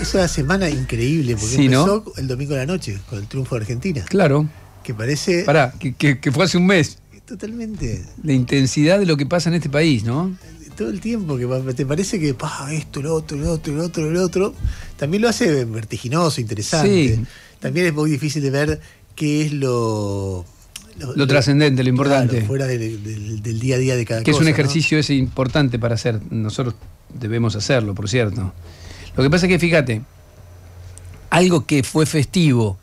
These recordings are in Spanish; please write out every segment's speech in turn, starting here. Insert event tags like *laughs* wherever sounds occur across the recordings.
Es una semana increíble, porque empezó el domingo de la noche, con el triunfo de Argentina. Claro. Que parece. Pará, que, fue hace un mes. Totalmente. La intensidad de lo que pasa en este país, ¿no? todo el tiempo, que te parece que pasa esto, lo otro, lo otro, lo otro, lo otro, también lo hace vertiginoso, interesante. También es muy difícil de ver qué es lo... Lo, trascendente, lo importante. fuera del, día a día de cada que Que es un ejercicio importante para hacer. Nosotros debemos hacerlo, por cierto. Lo que pasa es que, fíjate, algo que fue festivo,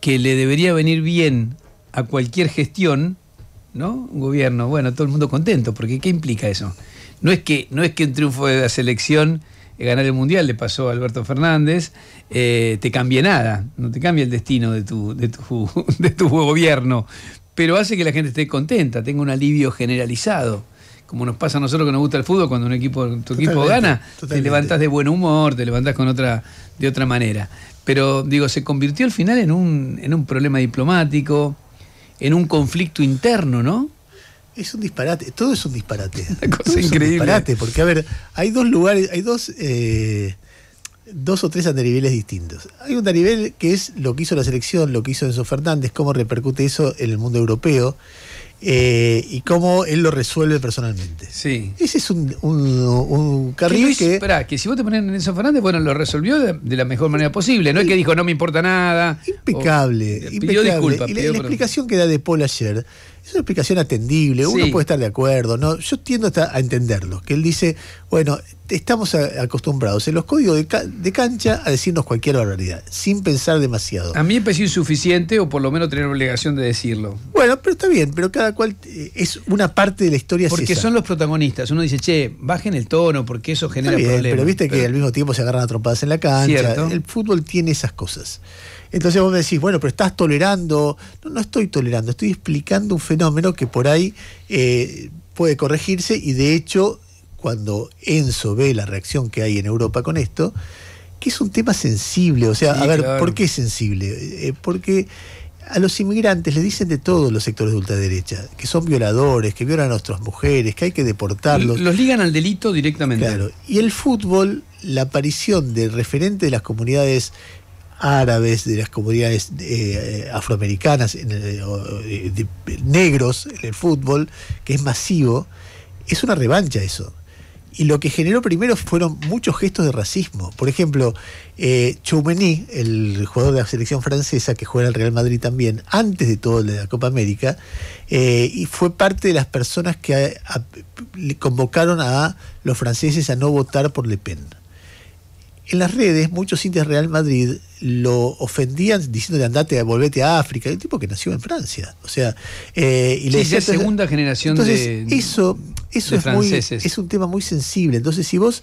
que le debería venir bien a cualquier gestión, ¿no? Un gobierno, bueno, todo el mundo contento, porque ¿qué implica eso? No es que, no es que un triunfo de la selección eh, ganar el mundial le pasó a Alberto Fernández, eh, te cambie nada, no te cambia el destino de tu, de tu, *laughs* de tu gobierno, pero hace que la gente esté contenta, tenga un alivio generalizado como nos pasa a nosotros que nos gusta el fútbol, cuando un equipo, tu equipo gana, te levantás de buen humor, te levantás con otra, de otra manera. Pero digo, se convirtió al final en un, en un problema diplomático, en un conflicto interno, ¿no? Es un disparate, todo es un disparate. *laughs* increíble. porque a ver, hay dos lugares, hay dos eh, dos o tres niveles distintos. Hay un nivel que es lo que hizo la selección, lo que hizo Enzo Fernández, cómo repercute eso en el mundo europeo eh, y cómo él lo resuelve personalmente. Sí. Ese es un, un, carril que, Esperá, que si vos te pones en Enzo Fernández, bueno, lo resolvió de, la mejor manera posible. No es que dijo, no me importa nada. Impecable. pidió Y la explicación que da De Paul ayer es una explicación atendible, uno puede estar de acuerdo, ¿no? Yo tiendo a entenderlo, que él dice, bueno, estamos acostumbrados en los códigos de, cancha a decirnos cualquier barbaridad, sin pensar demasiado. A mí me pareció insuficiente o por lo menos tener obligación de decirlo. Bueno, pero está bien, pero cada cual eh, es una parte de la historia. Porque son los protagonistas, uno dice, che, bajen el tono porque eso genera problemas. Pero viste que al mismo tiempo se agarran atropadas en la cancha, el fútbol tiene esas cosas. Entonces vos me decís, bueno, pero estás tolerando. No, no estoy tolerando, estoy explicando un fenómeno que por ahí eh, puede corregirse y de hecho, cuando Enzo ve la reacción que hay en Europa con esto, que es un tema sensible, o sea, a ver, ¿por qué sensible? Eh, porque a los inmigrantes les dicen de todos los sectores de ultraderecha, que son violadores, que violan a nuestras mujeres, que hay que deportarlos. Los ligan al delito directamente. Claro. Y el fútbol, la aparición del referente de las comunidades árabes, de las comunidades eh, afroamericanas, eh, negros en el fútbol, que es masivo, es una revancha eso. Y lo que generó primero fueron muchos gestos de racismo. Por ejemplo, eh, Choumeny, el jugador de la selección francesa que juega en el Real Madrid también, antes de todo de la Copa América, eh, y fue parte de las personas que convocaron a los franceses a no votar por Le Pen en las redes muchos indios Real Madrid lo ofendían diciéndole andate, volvete a África, el tipo que nació en Francia. O sea, eh, y le la segunda generación entonces, de. Eso, eso es, es un tema muy sensible. Entonces, si vos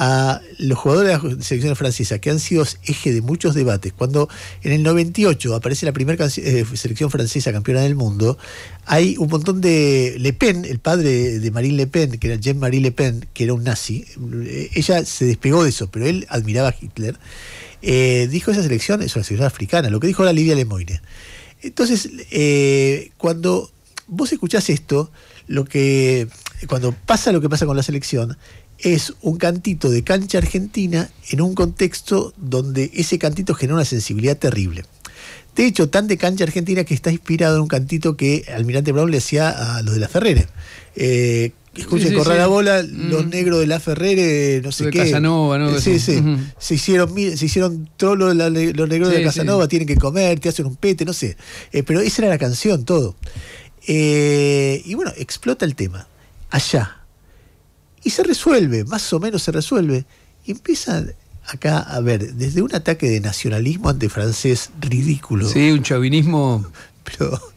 a los jugadores de la selección francesa, que han sido eje de muchos debates. Cuando en el 98 aparece la primera eh, selección francesa campeona del mundo, hay un montón de Le Pen, el padre de Marine Le Pen, que era Jean-Marie Le Pen, que era un nazi, eh, ella se despegó de eso, pero él admiraba a Hitler, eh, dijo esa selección es una selección africana, lo que dijo la Lidia Lemoine. Entonces, cuando vos escuchás esto, lo que cuando pasa lo que pasa con la selección, es un cantito de cancha argentina en un contexto donde ese cantito genera una sensibilidad terrible. De hecho, tan de cancha argentina que está inspirado en un cantito que Almirante Brown le hacía a los de la Ferrera. Eh, escuchen la bola, mm. los negros de la Ferrere, no sé qué. Casanova, ¿no? Sí, se, hicieron, se hicieron los negros de Casanova, tienen que comer, te hacen un pete, no sé. Eh, pero esa era la canción, todo. Eh, y bueno, explota el tema. Allá, y se resuelve, más o menos se resuelve. Y acá a ver, desde un ataque de nacionalismo Francés ridículo. Sí, un chauvinismo. *laughs*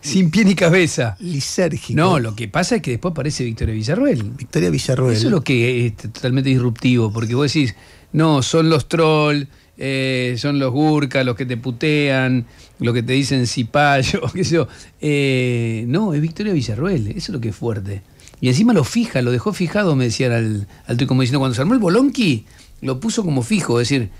Sin pie ni cabeza. Lisérgico. No, lo que pasa es que después aparece Victoria Villarruel. Victoria Villarruel. Eso es lo que es totalmente disruptivo, porque vos decís, no, son los trolls. Eh, son los gurkas, los que te putean, los que te dicen cipayo, *laughs* qué sé yo. Eh, no, es Victoria Villarruel, eso es lo que es fuerte. Y encima lo fija, lo dejó fijado, me decía al, al como diciendo, cuando se armó el bolonqui, lo puso como fijo, es decir,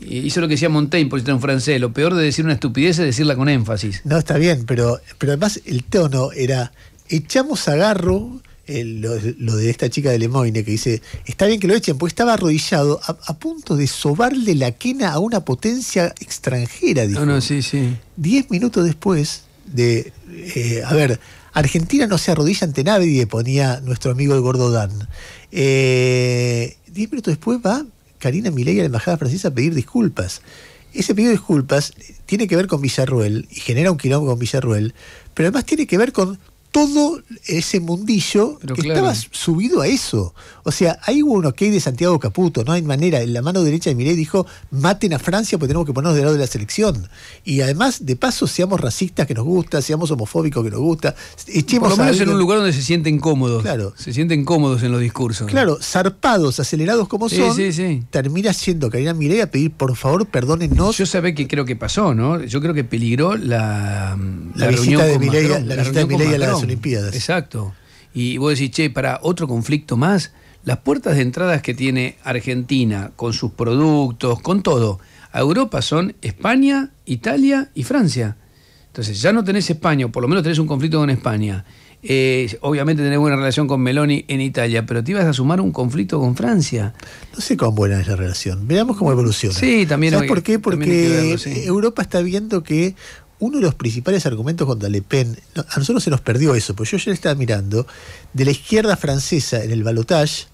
hizo lo que decía Montaigne, por en francés, lo peor de decir una estupidez es decirla con énfasis. No, está bien, pero, pero además el tono era, echamos agarro, eh, lo, de esta chica de Lemoine que dice, está bien que lo echen, porque estaba arrodillado a, punto de sobarle la quena a una potencia extranjera. No, no, sí, sí. Diez minutos después de, eh, a ver, Argentina no se arrodilla ante nadie, ponía nuestro amigo el gordo Dan. Eh, diez minutos después va Karina Milei a la Embajada Francesa a pedir disculpas. Ese pedido de disculpas tiene que ver con Villarruel y genera un quilombo con Villarruel, pero además tiene que ver con todo ese mundillo que estaba subido a eso. O sea, hay uno que hay de Santiago Caputo, no hay manera. En la mano derecha de Milei dijo, maten a Francia porque tenemos que ponernos del lado de la selección. Y además, de paso, seamos racistas que nos gusta, seamos homofóbicos que nos gusta. Echemos Por lo en un lugar donde se sienten cómodos. Claro. Se sienten cómodos en los discursos. Claro, zarpados, acelerados como son, termina siendo Karina Milei a pedir, por favor, perdónenos. Yo sabé que creo que pasó, ¿no? Yo creo que peligró la, la, la visita de Miley a, a las Olimpiadas. Exacto. Y vos decís, che, para otro conflicto más, las puertas de entradas que tiene Argentina con sus productos, con todo, a Europa son España, Italia y Francia. Entonces ya no tenés España, o por lo menos tenés un conflicto con España. Eh, obviamente tenés buena relación con Meloni en Italia, pero te ibas a sumar un conflicto con Francia. No sé cuán buena es la relación. Veamos cómo evoluciona. Sí, también. ¿Sabes por qué? Porque Europa está viendo que uno de los principales argumentos contra Le Pen, a nosotros se nos perdió eso, porque yo ya le estaba mirando, de la izquierda francesa en el balotage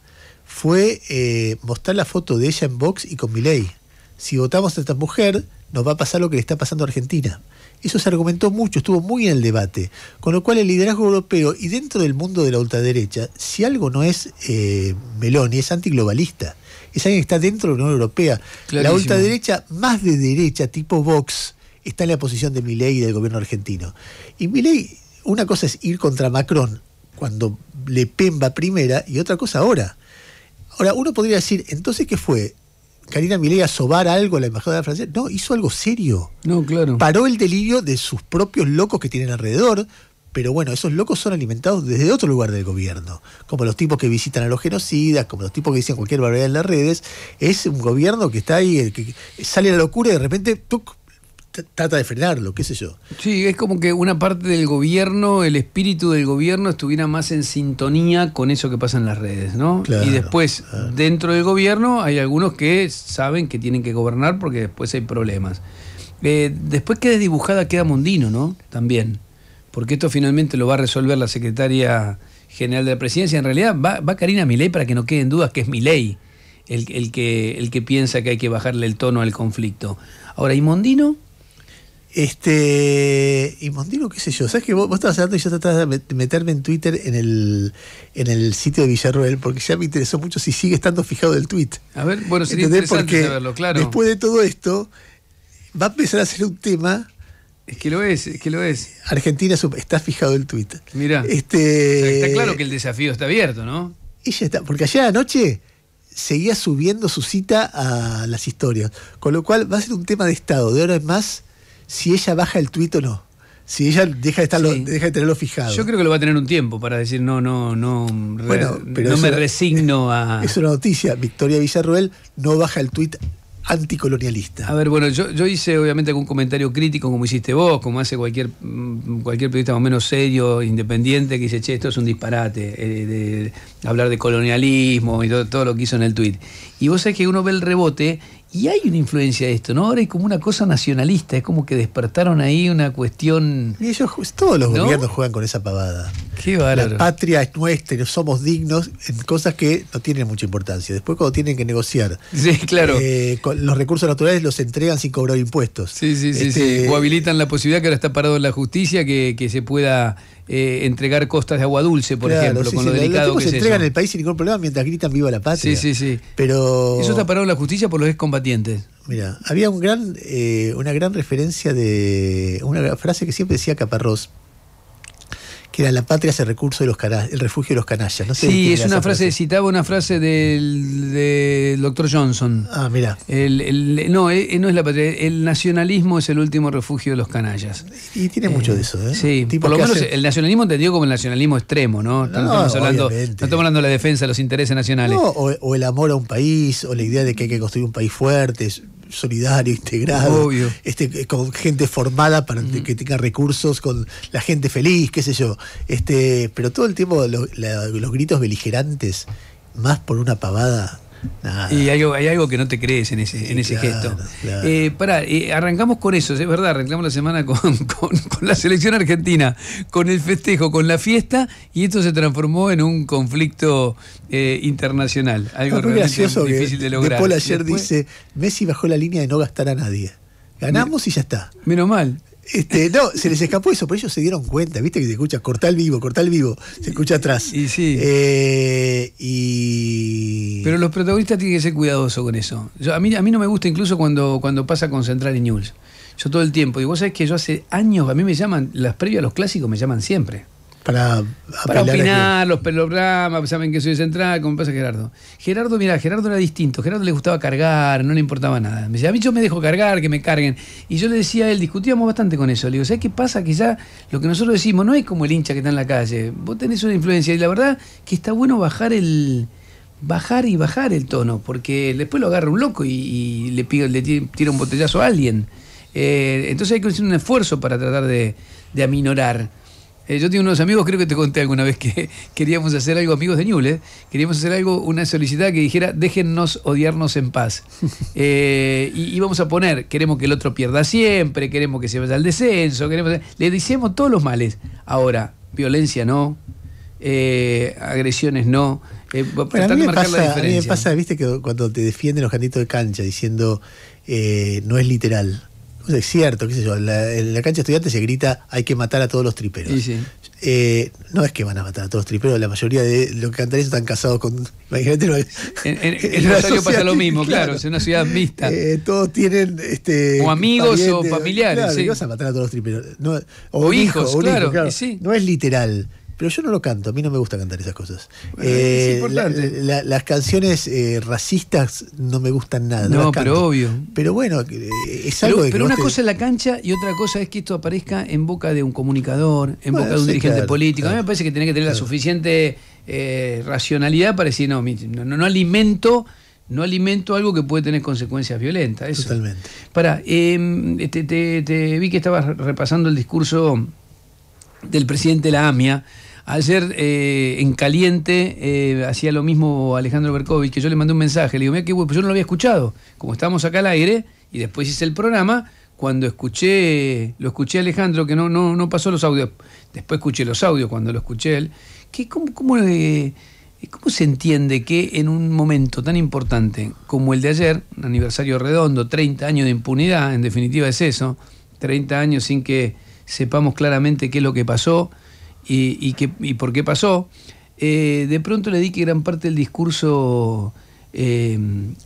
fue eh, mostrar la foto de ella en Vox y con Milei. Si votamos a esta mujer, nos va a pasar lo que le está pasando a Argentina. Eso se argumentó mucho, estuvo muy en el debate. Con lo cual el liderazgo europeo y dentro del mundo de la ultraderecha, si algo no es eh, Meloni, es antiglobalista. Es alguien que está dentro de la Unión Europea. La ultraderecha más de derecha, tipo Vox, está en la posición de Milei y del gobierno argentino. Y Milei, una cosa es ir contra Macron cuando Le pemba primera y otra cosa ahora. Ahora, uno podría decir, entonces, ¿qué fue? Karina Milei a sobar algo a la de Francia? No, hizo algo serio. No, claro. Paró el delirio de sus propios locos que tienen alrededor. Pero bueno, esos locos son alimentados desde otro lugar del gobierno, como los tipos que visitan a los genocidas, como los tipos que dicen cualquier barbaridad en las redes. Es un gobierno que está ahí, el que sale la locura y de repente trata de frenarlo, qué sé yo. Sí, es como que una parte del gobierno, el espíritu del gobierno estuviera más en sintonía con eso que pasa en las redes, ¿no? y después, dentro del gobierno, hay algunos que saben que tienen que gobernar porque después hay problemas. Eh, después queda dibujada, queda Mondino, ¿no? También. Porque esto finalmente lo va a resolver la secretaria general de la presidencia. En realidad va, va Karina Milei para que no queden dudas que es Milei el, que, el que piensa que hay que bajarle el tono al conflicto. Ahora, ¿y Mondino? Este, y Mondino, qué sé yo, sabes que vos, estabas hablando y yo trataba de meterme en Twitter en el, en el sitio de Villarroel, porque ya me interesó mucho si sigue estando fijado el tweet. A ver, bueno, sería interesante saberlo, claro. Después de todo esto, va a empezar a ser un tema. Es que lo es, es que lo es. Argentina está fijado el tweet. Mira. Este, está claro que el desafío está abierto, ¿no? Ella está, porque ayer anoche seguía subiendo su cita a las historias, con lo cual va a ser un tema de Estado, de ahora en más si ella baja el tuit o no. Si ella deja de, tenerlo fijado. Yo creo que lo va a tener un tiempo para decir, no, no, no, pero no me resigno a... *laughs* Es una noticia, Victoria Villarroel no baja el tuit anticolonialista. A ver, bueno, yo, hice obviamente algún comentario crítico como hiciste vos, como hace cualquier, mm, cualquier periodista más o menos serio, independiente, que dice, che, esto es un disparate, eh, de, hablar de colonialismo y todo, todo, lo que hizo en el tuit. Y vos sabés que uno ve el rebote y hay una influencia de esto, ¿no? Ahora hay como una cosa nacionalista, es como que despertaron ahí una cuestión. Y ellos, todos los gobiernos juegan con esa pavada la patria es nuestra, somos dignos, en cosas que no tienen mucha importancia. Después cuando tienen que negociar, eh, los recursos naturales los entregan sin cobrar impuestos. Sí, sí, este, O habilitan la posibilidad que ahora está parado en la justicia que, se pueda eh, entregar costas de agua dulce, por ejemplo, con los se entregan el país sin ningún problema mientras gritan viva la patria. Sí, sí, sí. Pero... Eso está parado en la justicia por los excombatientes. Mira, había un gran, eh, una gran referencia de una frase que siempre decía Caparrós que la patria es el recurso de los canallas, el refugio de los canallas. sí, es una frase, citaba una frase del, doctor Johnson. Ah, mira. no, eh, eh, no es la patria, el nacionalismo es el último refugio de los canallas. Y tiene mucho de eh, eso, ¿eh? Sí, por lo menos el nacionalismo entendido como el nacionalismo extremo, ¿no? No, estamos, hablando, de la defensa de los intereses nacionales. o el amor a un país, o la idea de que hay que construir un país fuerte solidario, integrado, este, con gente formada para que tenga recursos, con la gente feliz, qué sé yo. Este, pero todo el tiempo los gritos beligerantes, más por una pavada y hay, algo que no te crees en ese, en ese gesto. Eh, pará, eh, arrancamos con eso, es verdad, arrancamos la semana *laughs* con, la selección argentina, con el festejo, con la fiesta, y esto se transformó en un conflicto eh, internacional. Algo realmente difícil de lograr. Paul ayer dice, Messi bajó la línea de no gastar a nadie. Ganamos y ya está. Menos mal. Este, no, se les escapó eso, pero ellos se dieron cuenta, viste que se escucha cortar el vivo, cortar el vivo, se escucha atrás. Y, sí. Eh, pero los protagonistas tienen que ser cuidadosos con eso. Yo, a, mí, a mí no me gusta incluso cuando, cuando pasa con Central y News. Yo todo el tiempo, y vos sabés que yo hace años, a mí me llaman, las previas a los clásicos me llaman siempre para, para opinar, los pelogramas, pues, saben que soy central, como pasa Gerardo. Gerardo, mira, Gerardo era distinto, Gerardo le gustaba cargar, no le importaba nada. Me decía, a mí yo me dejo cargar, que me carguen. Y yo le decía a él, discutíamos bastante con eso. Le digo, ¿sabes qué pasa? Que ya lo que nosotros decimos no es como el hincha que está en la calle. Vos tenés una influencia y la verdad que está bueno bajar el bajar y bajar el tono, porque después lo agarra un loco y, le, le tira un botellazo a alguien. Eh, entonces hay que hacer un esfuerzo para tratar de, de aminorar. Eh, yo tengo unos amigos, creo que te conté alguna vez que *laughs* queríamos hacer algo, amigos de Ñuble, queríamos hacer algo, una solicitud que dijera, déjennos odiarnos en paz. *laughs* Eh, y vamos a poner, queremos que el otro pierda siempre, queremos que se vaya al descenso, queremos... Le decimos todos los males. Ahora, violencia no, eh, agresiones no. Bueno, a, mí me pasa, viste, que cuando te defienden los cantitos de cancha diciendo, no es literal es cierto, qué sé yo, en la cancha estudiante se grita hay que matar a todos los triperos. Eh, no es que van a matar a todos los triperos, la mayoría de los que están casados con. en, en, *laughs* Rosario pasa lo mismo, claro, es una ciudad vista eh, todos tienen. Este, o amigos o familiares. sí. o, hijos, claro. No es literal pero yo no lo canto, a mí no me gusta cantar esas cosas. Eh, las canciones eh, racistas no me gustan nada. No, pero obvio. Pero bueno, eh, es algo pero, una cosa es la cancha y otra cosa es que esto aparezca en boca de un comunicador, en boca de un dirigente político. A mí me parece que tiene que tener la suficiente racionalidad para decir, no, no, alimento no alimento algo que puede tener consecuencias violentas. Totalmente. Para, em, te, vi que estabas repasando el discurso del presidente de la AMIA. Ayer eh, en caliente eh, hacía lo mismo Alejandro Berkovich, que yo le mandé un mensaje, le digo, mira qué pues yo no lo había escuchado, como estábamos acá al aire y después hice el programa, cuando escuché, lo escuché a Alejandro, que no, no, no pasó los audios, después escuché los audios cuando lo escuché él, que cómo, cómo, eh, cómo se entiende que en un momento tan importante como el de ayer, un aniversario redondo, 30 años de impunidad, en definitiva es eso, 30 años sin que sepamos claramente qué es lo que pasó y, qué, y por qué pasó. Eh, de pronto le di que gran parte del discurso eh,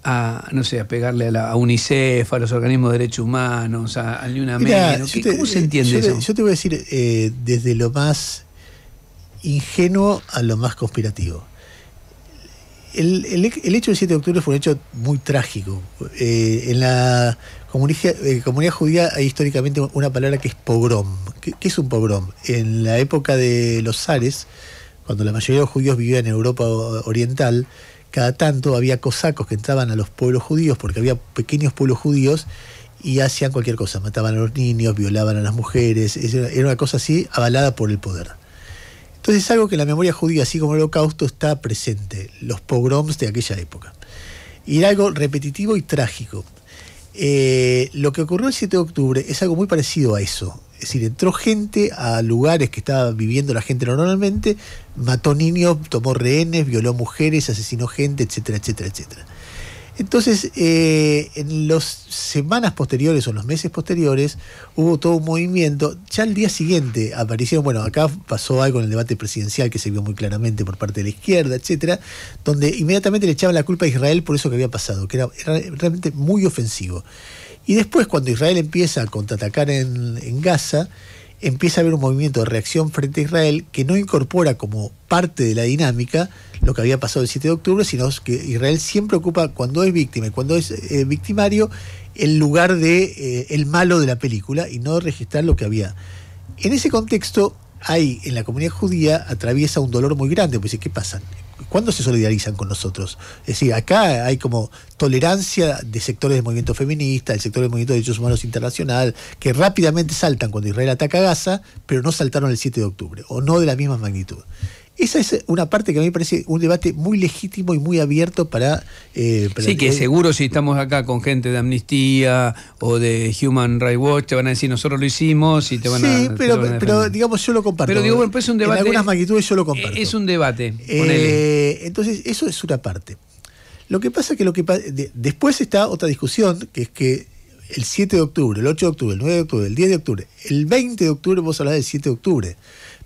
a, no sé, a pegarle a, la, UNICEF, a los organismos de derechos humanos, a, a ¿Cómo se eh, entiende yo eso? yo te voy a decir desde lo más ingenuo a lo más conspirativo el, hecho del 7 de octubre fue un hecho muy trágico. Eh, en la eh, comunidad, judía hay históricamente una palabra que es pogrom. ¿Qué, ¿Qué, es un pogrom? En la época de los zares, cuando la mayoría de los judíos vivían en Europa Oriental, cada tanto había cosacos que entraban a los pueblos judíos, porque había pequeños pueblos judíos, y hacían cualquier cosa. Mataban a los niños, violaban a las mujeres. Era una cosa así avalada por el poder. Entonces es algo que la memoria judía, así como el holocausto, está presente, los pogroms de aquella época. Y era algo repetitivo y trágico. Eh, lo que ocurrió el 7 de octubre es algo muy parecido a eso. Es decir, entró gente a lugares que estaba viviendo la gente normalmente, mató niños, tomó rehenes, violó mujeres, asesinó gente, etcétera, etcétera, etcétera. Entonces, eh, en las semanas posteriores o en los meses posteriores, hubo todo un movimiento. Ya al día siguiente aparecieron, bueno, acá pasó algo en el debate presidencial que se vio muy claramente por parte de la izquierda, etcétera, donde inmediatamente le echaban la culpa a Israel por eso que había pasado, que era, realmente muy ofensivo. Y después, cuando Israel empieza a contraatacar en, en Gaza, empieza a haber un movimiento de reacción frente a Israel que no incorpora como parte de la dinámica lo que había pasado el 7 de octubre, sino que Israel siempre ocupa, cuando es víctima y cuando es eh, victimario, el lugar de eh, el malo de la película y no registrar lo que había. En ese contexto, hay en la comunidad judía atraviesa un dolor muy grande, pues ¿qué pasa? ¿Cuándo se solidarizan con nosotros? Es decir, acá hay como tolerancia de sectores del movimiento feminista, del sector del movimiento de derechos humanos internacional, que rápidamente saltan cuando Israel ataca a Gaza, pero no saltaron el 7 de octubre, o no de la misma magnitud. Esa es una parte que a mí me parece un debate muy legítimo y muy abierto para... Eh, sí, que seguro si estamos acá con gente de Amnistía o de Human Rights Watch, te van a decir nosotros lo hicimos y te van sí, a... Sí, pero, pero digamos yo lo comparto. Pero digo, bueno, pues es un debate... En algunas magnitudes yo lo eh, comparto. Es un debate. Eh, entonces, eso es una parte. Lo que pasa que lo que después está otra discusión, que es que el 7 de octubre, el 8 de octubre, el 9 de octubre, el 10 de octubre, el 20 de octubre, vos hablas del 7 de octubre.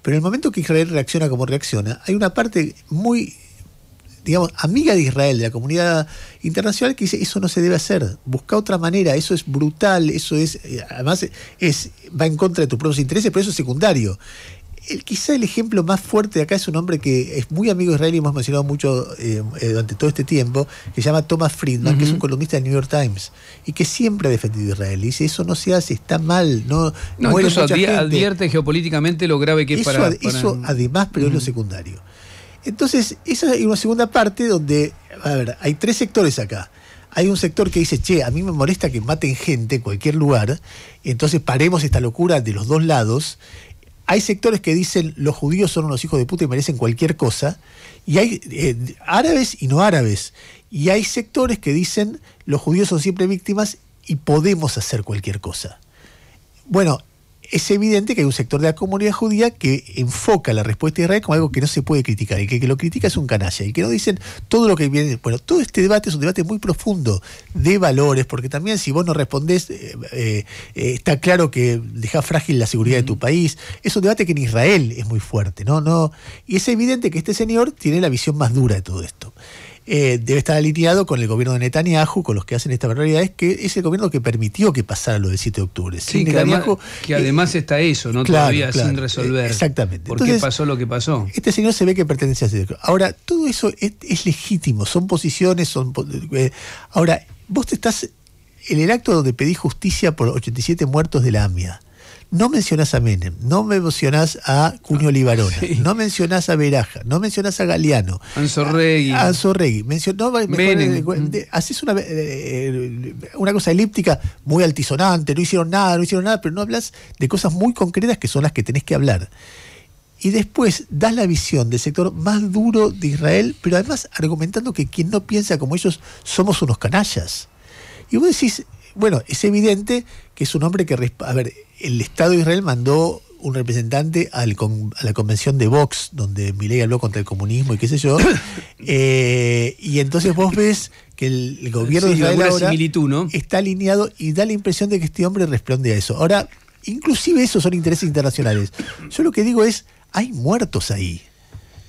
Pero en el momento que Israel reacciona como reacciona, hay una parte muy, digamos, amiga de Israel, de la comunidad internacional, que dice, eso no se debe hacer, busca otra manera, eso es brutal, eso es, eh, además, es, va en contra de tus propios intereses, pero eso es secundario quizá el ejemplo más fuerte de acá es un hombre que es muy amigo de Israel y hemos mencionado mucho eh, eh, durante todo este tiempo, que se llama Thomas Friedman, que es un columnista del New York Times y que siempre ha defendido a Israel. Y dice, eso no se hace, está mal. No, advierte geopolíticamente lo grave que es para, Eso además, pero es lo secundario. Entonces, esa es una segunda parte donde, a ver, hay tres sectores acá hay un sector que dice, che, a mí me molesta que maten gente en cualquier lugar, entonces paremos esta locura de los dos lados hay sectores que dicen los judíos son unos hijos de puta y merecen cualquier cosa, y hay eh, árabes y no árabes, y hay sectores que dicen los judíos son siempre víctimas y podemos hacer cualquier cosa. Bueno, es evidente que hay un sector de la comunidad judía que enfoca la respuesta de Israel como algo que no se puede criticar, y que, que lo critica es un canalla, y que no dicen todo lo que viene. Bueno, todo este debate es un debate muy profundo de valores, porque también si vos no respondés, eh, eh, eh, está claro que dejás frágil la seguridad de tu país. Es un debate que en Israel es muy fuerte, ¿no? no Y es evidente que este señor tiene la visión más dura de todo esto. Eh, debe estar alineado con el gobierno de Netanyahu, con los que hacen esta barbaridad, es que es el gobierno que permitió que pasara lo del 7 de octubre. que, eh, además, está eso, ¿no? Todavía sin eh, resolver. exactamente. ¿Por qué pasó lo que pasó? Este señor se ve que pertenece a ese. Ahora, todo eso es, legítimo, son posiciones, son. ahora, vos te estás. En el acto donde pedí justicia por 87 muertos de la AMIA no mencionás a Menem, no mencionás a Cuño Libarona, no mencionás a Veraja, no mencionás a Galeano. Anzorregui. A, a Anzorregui. Menem. Eh, mm. Haces una, eh, eh, una cosa elíptica muy altisonante, no hicieron nada, no hicieron nada, pero no hablas de cosas muy concretas que son las que tenés que hablar. Y después das la visión del sector más duro de Israel, pero además argumentando que quien no piensa como ellos somos unos canallas. Y vos decís, bueno, es evidente que es un hombre que, a ver, el Estado de Israel mandó un representante a la convención de Vox, donde Milei habló contra el comunismo y qué sé yo. *coughs* Eh, y entonces vos ves que el, gobierno de Israel está alineado y da la impresión de que este hombre responde a eso. Ahora, inclusive esos son intereses internacionales. Yo lo que digo es, hay muertos ahí.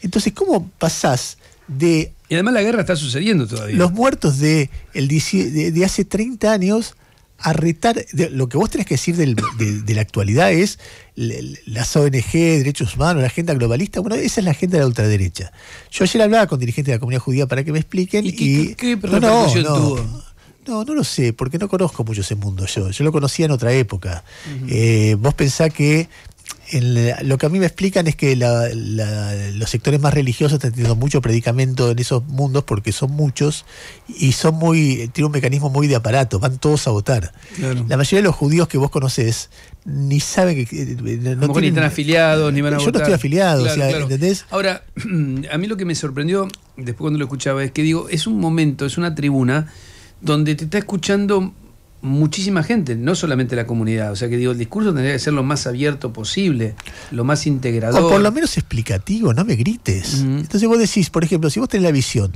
Entonces, ¿cómo pasás de... Y además la guerra está sucediendo todavía. Los muertos de, el, de hace 30 años a retar, de, lo que vos tenés que decir de, la actualidad es las ONG, derechos humanos, la agenda globalista, bueno, esa es la agenda de la ultraderecha. Yo ayer hablaba con dirigentes de la comunidad judía para que me expliquen y... ¿Qué, qué no, no, tuvo? No, no lo sé, porque no conozco mucho ese mundo yo. Yo lo conocía en otra época. Eh, vos pensás que lo que a mí me explican es que los sectores más religiosos están teniendo mucho predicamento en esos mundos porque son muchos y son muy tiene un mecanismo muy de aparato, van todos a votar. La mayoría de los judíos que vos conocés ni saben que eh, no, tienen, ni están afiliados ni van a votar. Yo no estoy afiliado, ¿entendés? Ahora, *clears throat* a mí lo que me sorprendió después cuando lo escuchaba es que digo, es un momento, es una tribuna donde te está escuchando muchísima gente, no solamente la comunidad. O sea que digo, el discurso tendría que ser lo más abierto posible, lo más integrador. O por lo menos explicativo, no me grites. Entonces vos decís, por ejemplo, si vos tenés la visión,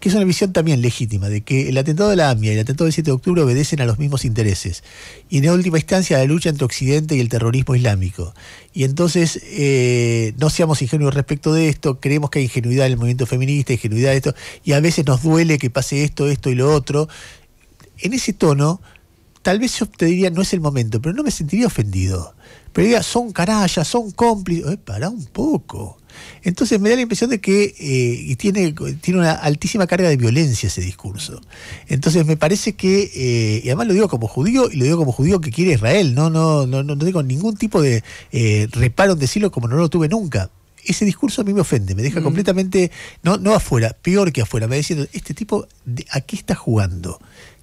que es una visión también legítima, de que el atentado de la AMIA y el atentado del 7 de octubre obedecen a los mismos intereses, y en última instancia la lucha entre Occidente y el terrorismo islámico. Y entonces eh, no seamos ingenuos respecto de esto, creemos que hay ingenuidad en el movimiento feminista, ingenuidad de esto, y a veces nos duele que pase esto, esto y lo otro. En ese tono, tal vez yo te diría, no es el momento, pero no me sentiría ofendido. Pero diría, son canallas, son cómplices. Eh, pará un poco. Entonces me da la impresión de que eh, y tiene, tiene una altísima carga de violencia ese discurso. Entonces me parece que, eh, y además lo digo como judío, y lo digo como judío que quiere Israel, no, no, no, no tengo ningún tipo de reparo en decirlo como no lo tuve nunca ese discurso a mí me ofende, me deja mm. completamente, no, no afuera, peor que afuera, me diciendo, este tipo, ¿a qué está jugando?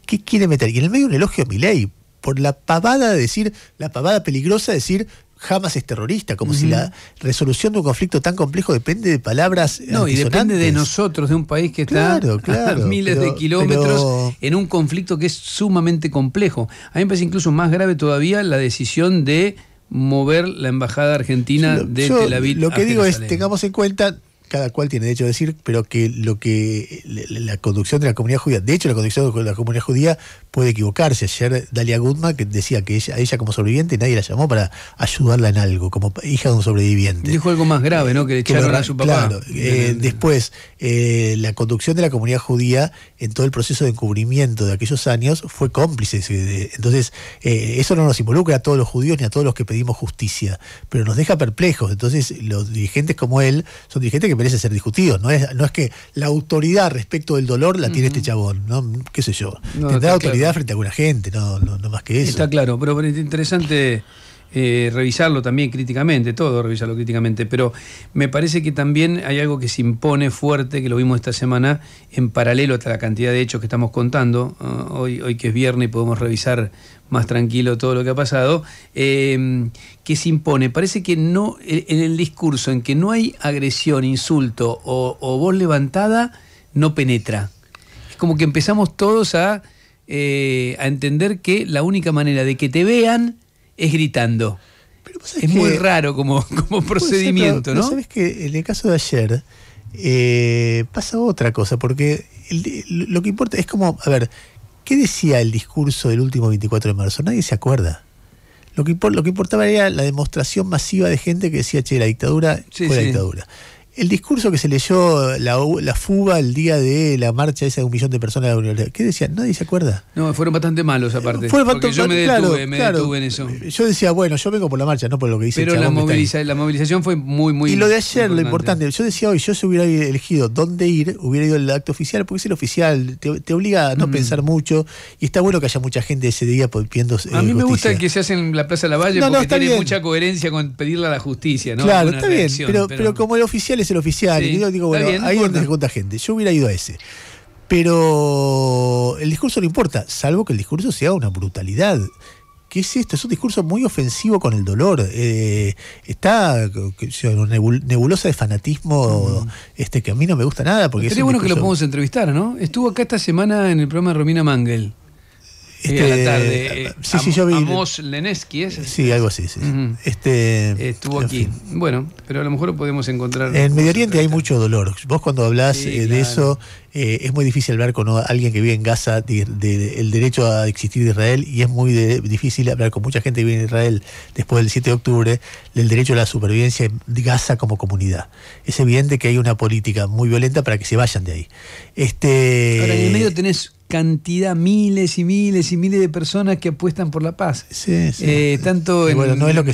¿Qué quiere meter? Y en el medio un elogio a Milei por la pavada de decir, la pavada peligrosa de decir jamás es terrorista, como si la resolución de un conflicto tan complejo depende de palabras. No, y depende de nosotros, de un país que está a *laughs* miles de kilómetros en un conflicto que es sumamente complejo. A mí me parece incluso más grave todavía la decisión de mover la embajada argentina de Tel Aviv. Lo que digo es, tengamos en cuenta, cada cual tiene derecho a decir, pero que lo que la conducción de la comunidad judía, de hecho la conducción de la comunidad judía puede equivocarse. Ayer Dalia Gutman que decía que ella, ella como sobreviviente nadie la llamó para ayudarla en algo, como hija de un sobreviviente. Dijo algo más grave, ¿no? Que le eh, echaron a su papá. Claro. Eh, después, eh, la conducción de la comunidad judía en todo el proceso de encubrimiento de aquellos años fue cómplice. Entonces, eso no nos involucra a todos los judíos ni a todos los que pedimos justicia, pero nos deja perplejos. Entonces, los dirigentes como él son dirigentes que merece ser discutido. No es, no es que la autoridad respecto del dolor la tiene este chabón, ¿no? ¿Qué sé yo? Tendrá autoridad frente a alguna gente, no, no, más que eso. Está claro, pero interesante eh, revisarlo también críticamente, todo revisarlo críticamente, pero me parece que también hay algo que se impone fuerte, que lo vimos esta semana, en paralelo a la cantidad de hechos que estamos contando, ah, hoy, hoy que es viernes y podemos revisar más tranquilo todo lo que ha pasado, em, que se impone. Parece que no, en el discurso en que no hay agresión, insulto o, voz levantada, no penetra. Es como que empezamos todos a, eh, a entender que la única manera de que te vean es gritando. es muy raro como, *laughs* como procedimiento, ¿no? Sabes que en el caso de ayer eh, pasa otra cosa, porque lo que importa es como, a ver, ¿qué decía el discurso del último 24 de marzo? Nadie se acuerda. Lo que, lo que importaba era la demostración masiva de gente que decía, che, la dictadura fue la dictadura. El discurso que se leyó la, fuga el día de la marcha esa de un millón de personas de la Unión ¿qué decían? Nadie se acuerda. No, fueron bastante malos aparte. Fueron bastante, yo me detuve, me detuve en eso. Yo decía, bueno, yo vengo por la marcha, no por lo que dice Pero la, movilización la movilización fue muy, muy Y lo de ayer, lo importante, yo decía hoy, yo se hubiera elegido dónde ir, hubiera ido al acto oficial, porque es el oficial, te, obliga a no mm. pensar mucho, y está bueno que haya mucha gente ese día pidiendo eh, A mí me gusta gusta que se hace en la Plaza de la Valle porque no, tiene mucha coherencia con pedirle a la justicia, ¿no? Claro, está bien, pero como el oficial es el oficial. digo, bueno, ahí es donde se junta gente. Yo hubiera ido a ese. Pero el discurso no importa, salvo que el discurso sea una brutalidad. ¿Qué es esto? Es un discurso muy ofensivo con el dolor. Eh, está nebulosa de fanatismo este, que a mí no me gusta nada. Porque Pero bueno que lo podamos entrevistar, ¿no? Estuvo acá esta semana en el programa de Romina Mangel. Este, la tarde. Eh, eh, sí, sí, yo vi. Amos Lenesky, ¿es? Sí, algo así, sí. Este, Estuvo aquí. Bueno, pero a lo mejor lo podemos encontrar. En Medio Oriente hay mucho dolor. Vos cuando hablás eh, de eso, es muy difícil hablar con alguien que vive en Gaza del derecho a existir de Israel y es muy difícil hablar con mucha gente que vive en Israel después del 7 de octubre del derecho a la supervivencia de Gaza como comunidad. Es evidente que hay una política muy violenta para que se vayan de ahí. Este, Ahora, en el medio tenés cantidad, miles y miles y miles de personas que apuestan por la paz. Eh, tanto en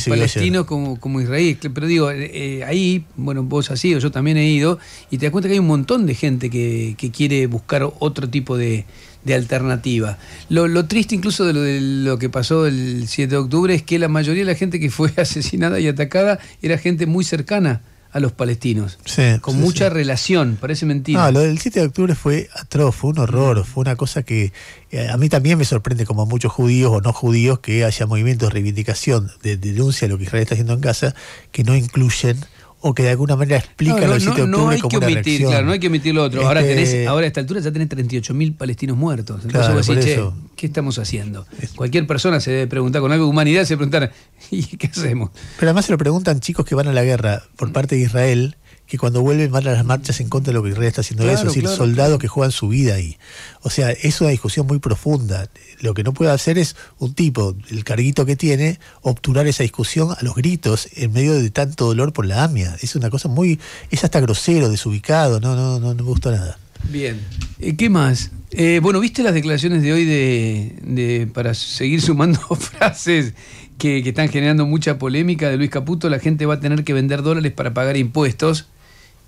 palestinos como, como, Israel. Pero digo, eh, eh, ahí, bueno, vos has ido, yo también he ido, y te das cuenta que hay un montón de gente que, que quiere buscar otro tipo de, de alternativa. Lo, triste incluso de lo, de lo que pasó el 7 de octubre es que la mayoría de la gente que fue *laughs* asesinada y atacada era gente muy cercana a los palestinos. con mucha relación, parece mentira. No, lo del 7 de octubre fue atroz, fue un horror, fue una cosa que eh, a mí también me sorprende, como a muchos judíos o no judíos, que haya movimientos de reivindicación, de denuncia de lo que Israel está haciendo en casa que no incluyen o que de alguna manera explica el 7 no hay que una omitir, Claro, no hay que omitir lo otro. Ahora, este tenés, ahora a esta altura ya tenés 38.000 palestinos muertos. Entonces vos decís, ¿qué estamos haciendo? Cualquier persona se debe preguntar, con algo de humanidad se preguntar, *laughs* ¿y qué hacemos? Pero además se lo preguntan chicos que van a la guerra por mm. parte de Israel que cuando vuelven van a las marchas en contra de lo que Israel está haciendo eso, es decir, soldados que juegan su vida ahí. O sea, es una discusión muy profunda. Lo que no puede hacer es un tipo, el carguito que tiene, obturar esa discusión a los gritos en medio de tanto dolor por la AMIA. Es una cosa muy, es hasta grosero, desubicado, no, no, no, me gusta nada. Bien, eh, ¿qué más? Eh, bueno, ¿viste las declaraciones de hoy de, para seguir sumando *laughs* frases que, que están generando mucha polémica de Luis Caputo? La gente va a tener que vender dólares para pagar impuestos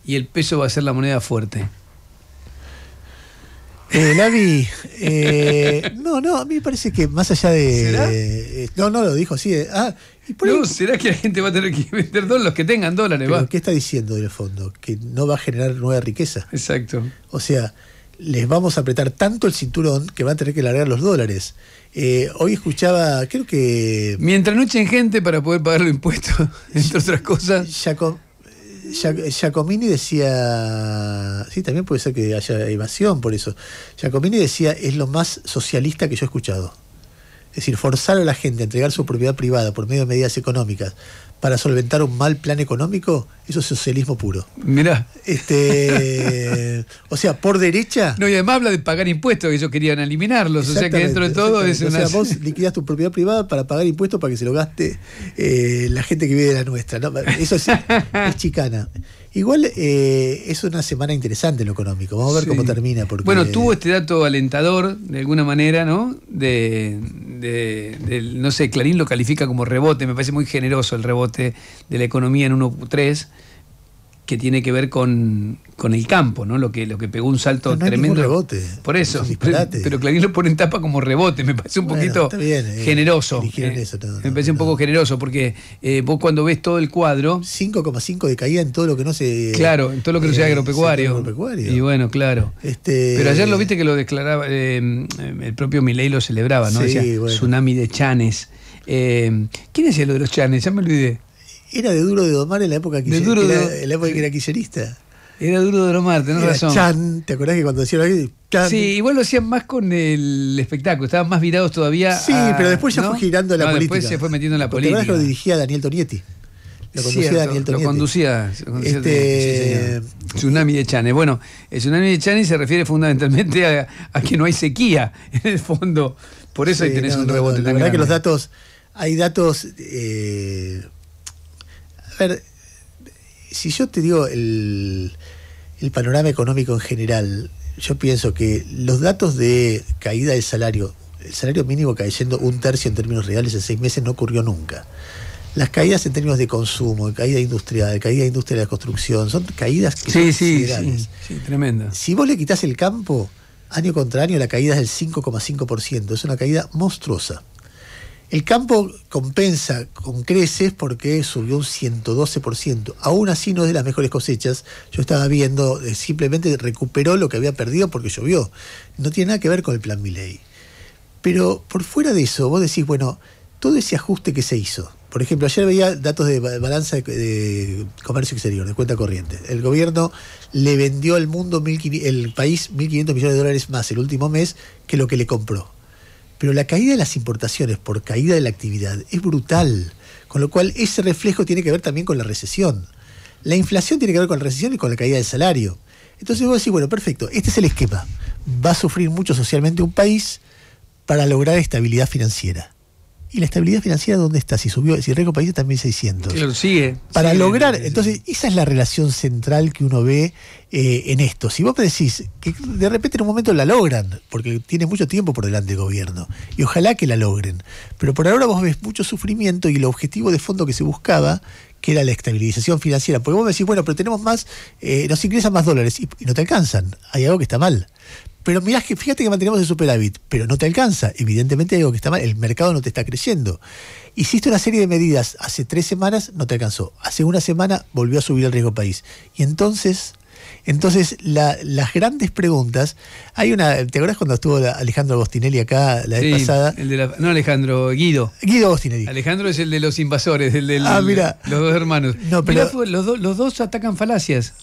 y el peso va a ser la moneda fuerte. Eh, Lavi, eh, no, no, a mí me parece que más allá de. ¿Será? Eh, no, no lo dijo así. Eh, ah, y no, ¿será que la gente va a tener que vender dos Los que tengan dólares, pero ¿Qué está diciendo en el fondo? Que no va a generar nueva riqueza. Exacto. O sea, les vamos a apretar tanto el cinturón que van a tener que largar los dólares. hoy escuchaba, creo que. Mientras no echen gente para poder pagar los impuestos, *laughs* entre otras cosas. con... Giacomini decía, sí, también puede ser que haya evasión por eso. Giacomini decía, es lo más socialista que yo he escuchado. Es decir, forzar a la gente a entregar su propiedad privada por medio de medidas económicas para solventar un mal plan económico, eso es socialismo puro. Mirá. Este, *laughs* o sea, por derecha. No, y además habla de pagar impuestos, que ellos querían eliminarlos. O sea que dentro de todo es una. O sea, vos liquidás tu propiedad privada para pagar impuestos para que se lo gaste eh, la gente que vive de la nuestra. Eso *laughs* es, chicana. Igual eh, es una semana interesante en lo económico. Vamos a ver cómo termina. Porque... Bueno, tuvo este dato alentador, de alguna manera, ¿no? De, de, no sé, Clarín lo califica como rebote, me parece muy generoso el rebote de la economía en 1.3 que tiene que ver con, el campo, ¿no? Lo que, lo que pegó un salto tremendo. rebote. Por eso. pero, Clarín lo pone en tapa como rebote, me parece un poquito eh, generoso. Eh, me parece un poco generoso, porque eh, vos cuando ves todo el cuadro. 5,5 de caída en todo lo que no se. Claro, en todo lo que no sea agropecuario. Y bueno, claro. Este, pero ayer lo viste que lo declaraba, el propio Milei lo celebraba, ¿no? Sí, tsunami de chanes. ¿Quién decía lo de los chanes? Ya me olvidé era de duro de domar en la época que, era, de... era kirchnerista. Era duro de domar, tenés razón. Chan, ¿te acordás que cuando hacían Sí, igual lo hacían más con el espectáculo, estaban más virados todavía. Sí, pero después ya fue girando la política. Después se fue metiendo en la política. además lo dirigía Daniel Tonietti. Lo conducía Daniel Tonietti. Lo conducía. este... tsunami de Chane. Bueno, el tsunami de Chane se refiere fundamentalmente a, que no hay sequía *laughs* en el fondo. Por eso ahí tenés un rebote. la verdad que los datos, hay datos. Eh, a ver, si yo te digo el, panorama económico en general, yo pienso que los datos de caída del salario, el salario mínimo cayendo un tercio en términos reales en seis meses no ocurrió nunca. Las caídas en términos de consumo, caída industrial, de caída de industria de construcción, son caídas que son sí, sí, sí, tremenda. Si vos le quitas el campo, año contra año la caída es del 5,5%, es una caída monstruosa. El campo compensa con creces porque subió un 112%. Aún así no es de las mejores cosechas. Yo estaba viendo, eh, simplemente recuperó lo que había perdido porque llovió. No tiene nada que ver con el plan Miley. Pero por fuera de eso, vos decís, bueno, todo ese ajuste que se hizo. Por ejemplo, ayer veía datos de balanza de comercio exterior, de cuenta corriente. El gobierno le vendió al mundo, el país, 1.500 millones de dólares más el último mes que lo que le compró pero la caída de las importaciones por caída de la actividad es brutal, con lo cual ese reflejo tiene que ver también con la recesión. La inflación tiene que ver con la recesión y con la caída del salario. Entonces vos decís, bueno, perfecto, este es el esquema. Va a sufrir mucho socialmente un país para lograr estabilidad financiera. ¿Y la estabilidad financiera dónde está? Si subió, si Reco País está en 1600. Claro, sigue. Para lograr, entonces, esa es la relación central que uno ve eh, en esto. Si vos me decís que de repente en un momento la logran, porque tiene mucho tiempo por delante el gobierno, y ojalá que la logren, pero por ahora vos ves mucho sufrimiento y el objetivo de fondo que se buscaba, que era la estabilización financiera, porque vos me decís, bueno, pero tenemos más, eh, nos ingresan más dólares y no te alcanzan, hay algo que está mal pero mirá fíjate que mantenemos el superávit, pero no te alcanza. Evidentemente hay algo que está mal, el mercado no te está creciendo. Hiciste una serie de medidas hace tres semanas, no te alcanzó. Hace una semana volvió a subir el riesgo país. Y entonces, entonces las grandes preguntas, hay una, ¿te acuerdas cuando estuvo Alejandro Agostinelli acá la vez pasada? El no Alejandro, Guido. Guido Agostinelli. Alejandro es el de los invasores, el de ah, los dos hermanos. los, los dos atacan falacias.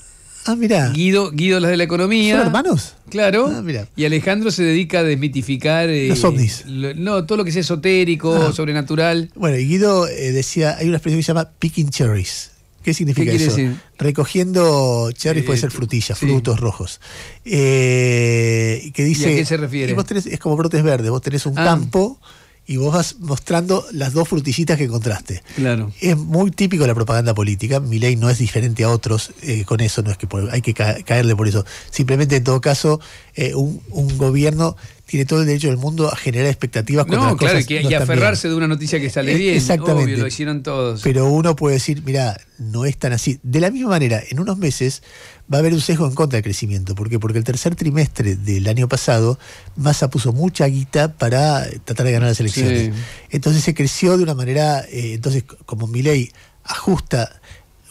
Ah, mira, Guido, Guido las de la economía. ¿Son hermanos? Claro. Ah, y Alejandro se dedica a desmitificar. Eh, Los ovnis. no, todo lo que sea esotérico, ah. sobrenatural. Bueno, Guido eh, decía, hay una expresión que se llama picking cherries. ¿Qué significa eso? Recogiendo cherries eh, puede ser frutillas, frutos rojos. dice, a qué se refiere? es como brotes verdes, vos tenés un ah. campo y vos vas mostrando las dos frutillitas que contraste. Claro. Es muy típico la propaganda política. Mi ley no es diferente a otros eh, con eso, no es que hay que caerle por eso. Simplemente, en todo caso, eh, un, un, gobierno tiene todo el derecho del mundo a generar expectativas con No, claro, que, y aferrarse de una noticia que sale eh, bien. Exactamente. lo hicieron todos. Pero uno puede decir, mira, no es tan así. De la misma manera, en unos meses va a haber un sesgo en contra del crecimiento. ¿Por qué? Porque el tercer trimestre del año pasado, Massa puso mucha guita para tratar de ganar las elecciones. Entonces se creció de una manera, eh, entonces como mi ley ajusta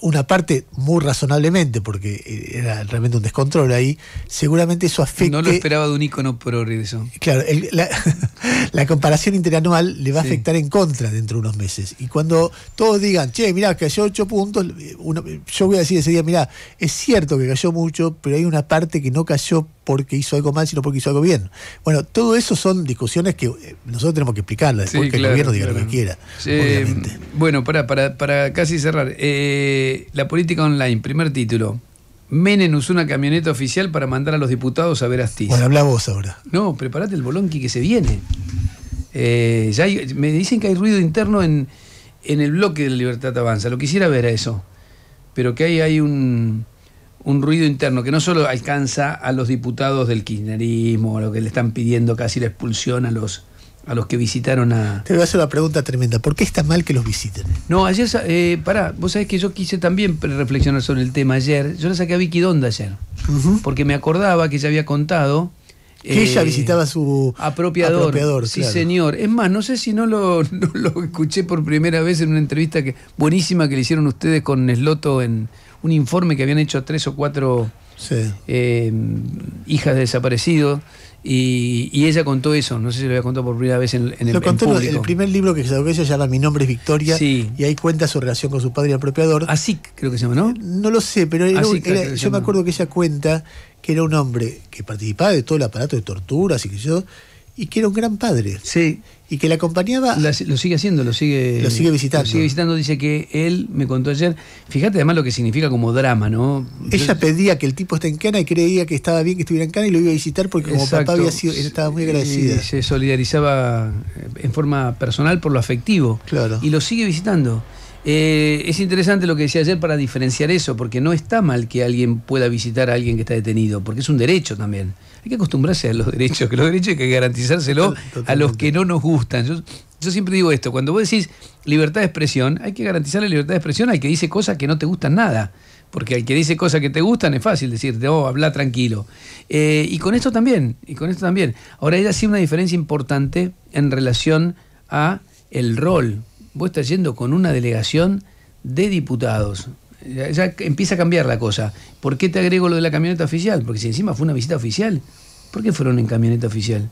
una parte muy razonablemente, porque eh, era realmente un descontrol ahí, seguramente eso afecta. No lo esperaba de un ícono regreso. Claro, *laughs* la, comparación interanual le va a afectar en contra dentro de unos meses. Y cuando todos digan, che, mirá, cayó 8 puntos, yo voy a decir ese día, mirá, es cierto que cayó mucho, pero hay una parte que no cayó porque hizo algo mal, sino porque hizo algo bien. Bueno, todo eso son discusiones que eh, nosotros tenemos que explicarlas, después que el gobierno diga lo que quiera. Eh, obviamente bueno, para, para, para casi cerrar. Eh, la política online, primer título. Menem usó una camioneta oficial para mandar a los diputados a ver Astiz. Bueno, habla vos ahora. No, preparate el bolonqui que se viene. Eh, me dicen que hay ruido interno en, el bloque de Libertad Avanza. Lo quisiera ver a eso. Pero que ahí hay, un, ruido interno que no solo alcanza a los diputados del kirchnerismo, lo que le están pidiendo casi la expulsión a los a los que visitaron a. Te voy a hacer una pregunta tremenda. ¿Por qué está mal que los visiten? No, ayer, eh, pará, vos sabés que yo quise también reflexionar sobre el tema ayer. Yo la saqué a Vicky Donda ayer. Porque me acordaba que ella había contado. Que ella eh, visitaba su apropiador. apropiador sí, señor. Es más, no sé si *laughs* no lo, escuché por primera vez en una entrevista que, buenísima que le hicieron ustedes con Sloto en un informe que habían hecho tres o cuatro Sí. Eh, hijas de desaparecido Y, ella contó eso, no sé si lo había contado por primera vez en, en el Lo contó en el primer libro que sacó, se llama Mi nombre es Victoria, y ahí cuenta su relación con su padre y apropiador. Así creo que se llama, ¿no? Eh, no lo sé, pero yo me acuerdo que ella cuenta que era un hombre que participaba de todo el aparato de torturas y que yo y que era un gran padre. Sí. Y que la acompañaba. lo sigue haciendo, lo sigue. Lo sigue visitando. Lo sigue visitando, dice que él me contó ayer. Fíjate además lo que significa como drama, ¿no? Ella pedía que el tipo esté en cana y creía que estaba bien que estuviera en cana y lo iba a visitar porque como papá había sido, estaba muy agradecida. Y se solidarizaba eh, en forma personal por lo afectivo. Claro. Y lo sigue visitando. Eh, es interesante lo que decía ayer para diferenciar eso, porque no está mal que alguien pueda visitar a alguien que está detenido, porque es un derecho también hay que acostumbrarse a los derechos, que los derechos hay que garantizárselo a los que no nos gustan. Yo, siempre digo esto, cuando vos decís libertad de expresión, hay que garantizar la libertad de expresión al que dice cosas que no te gustan nada. Porque al que dice cosas que te gustan es fácil decirte, oh, habla tranquilo. Eh, y con esto también, y con esto también. Ahora, ella sí una diferencia importante en relación a el rol. Vos estás yendo con una delegación de diputados, ya, empieza a cambiar la cosa. ¿Por qué te agrego lo de la camioneta oficial? Porque si encima fue una visita oficial, ¿por qué fueron en camioneta oficial?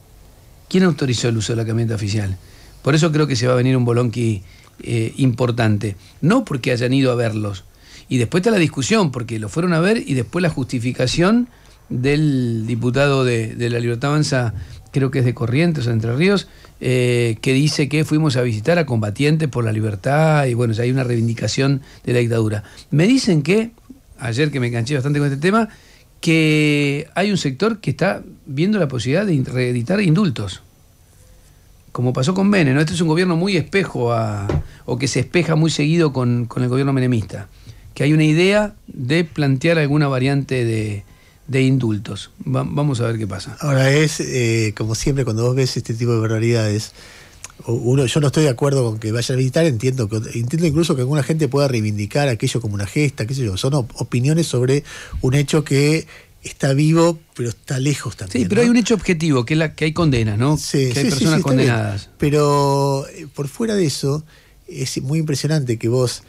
¿Quién autorizó el uso de la camioneta oficial? Por eso creo que se va a venir un bolonqui eh, importante. No porque hayan ido a verlos. Y después está la discusión, porque lo fueron a ver y después la justificación del diputado de, de la Libertad Avanza creo que es de Corrientes Entre Ríos, eh, que dice que fuimos a visitar a combatientes por la libertad y bueno, ya hay una reivindicación de la dictadura. Me dicen que, ayer que me enganché bastante con este tema, que hay un sector que está viendo la posibilidad de reeditar indultos. Como pasó con Menem, ¿no? Este es un gobierno muy espejo o que se espeja muy seguido con el gobierno menemista. Que hay una idea de plantear alguna variante de, de indultos. vamos a ver qué pasa. Ahora es, eh, como siempre, cuando vos ves este tipo de barbaridades, uno, yo no estoy de acuerdo con que vayan a visitar, entiendo, que, entiendo incluso que alguna gente pueda reivindicar aquello como una gesta, qué sé yo, son opiniones sobre un hecho que está vivo, pero está lejos también. Sí, pero hay un hecho objetivo, que, es la, que hay condenas, ¿no? Sí, que hay personas condenadas. Pero eh, por fuera de eso, es muy impresionante que vos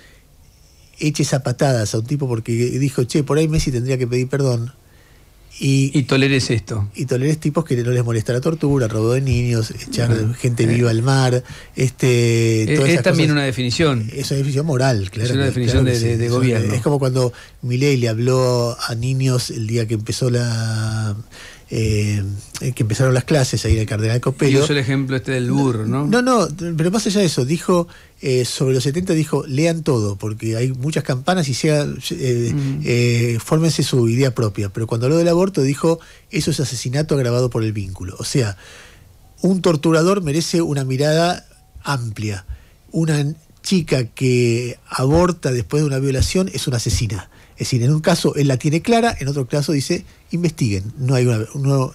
eches a patadas a un tipo porque dijo, che, por ahí Messi tendría que pedir perdón y, toleres esto. Y toleres tipos que no les molesta la tortura, robo de niños, echar gente eh. viva al mar. Este, eh, es, también una definición. Es una definición moral, claro. Es una definición de, gobierno. Es como cuando Milei le habló a niños el día que empezó la eh, que empezaron las clases ahí en el Cardenal Copello. Y soy el ejemplo este del burro, ¿no? No, no, pero más allá de eso, dijo, eh, sobre los 70 dijo, lean todo, porque hay muchas campanas y sea, eh, eh, fórmense su idea propia. Pero cuando habló del aborto dijo, eso es asesinato agravado por el vínculo. O sea, un torturador merece una mirada amplia. Una chica que aborta después de una violación es una asesina. Es decir, en un caso él la tiene clara, en otro caso dice, investiguen. No hay una,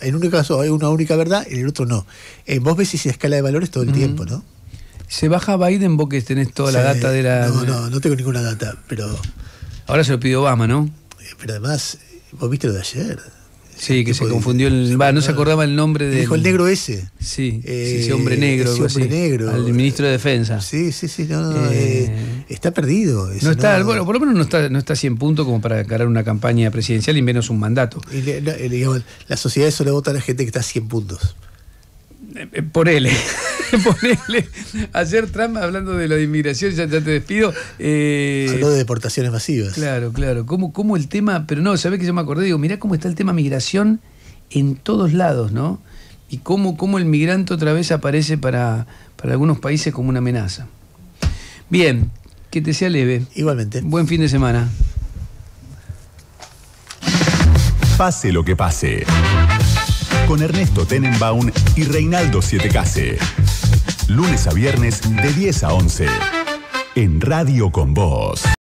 en un caso hay una única verdad, en el otro no. Eh, vos ves esa escala de valores todo el tiempo, ¿no? ¿Se baja Biden vos que tenés toda la data de la...? No, no, no tengo ninguna data, pero... Ahora se lo pidió Obama, ¿no? Eh, pero además, vos viste lo de ayer. Sí, que se confundió, el, no se acordaba el nombre de... Dijo el negro ese. Sí, eh, ese hombre negro. Ese hombre negro. Al ministro de Defensa. Sí, sí, sí, eh, eh, está perdido. no está, bueno, por lo menos no está, no está a 100 puntos como para encarar una campaña presidencial y menos un mandato. la sociedad solo vota a la gente que está a 100 puntos. Eh, *laughs* por L Ayer Trump, hablando de la inmigración, ya, te despido. Eh, Habló de deportaciones masivas. Claro, claro. ¿Cómo, ¿Cómo el tema? Pero no, ¿sabés que yo me acordé? Digo, mirá cómo está el tema migración en todos lados, ¿no? Y cómo, cómo el migrante otra vez aparece para, para algunos países como una amenaza. Bien, que te sea leve. Igualmente. Buen fin de semana. Pase lo que pase con Ernesto Tenenbaum y Reinaldo Sietecase. Lunes a viernes de 10 a 11 en Radio con Voz.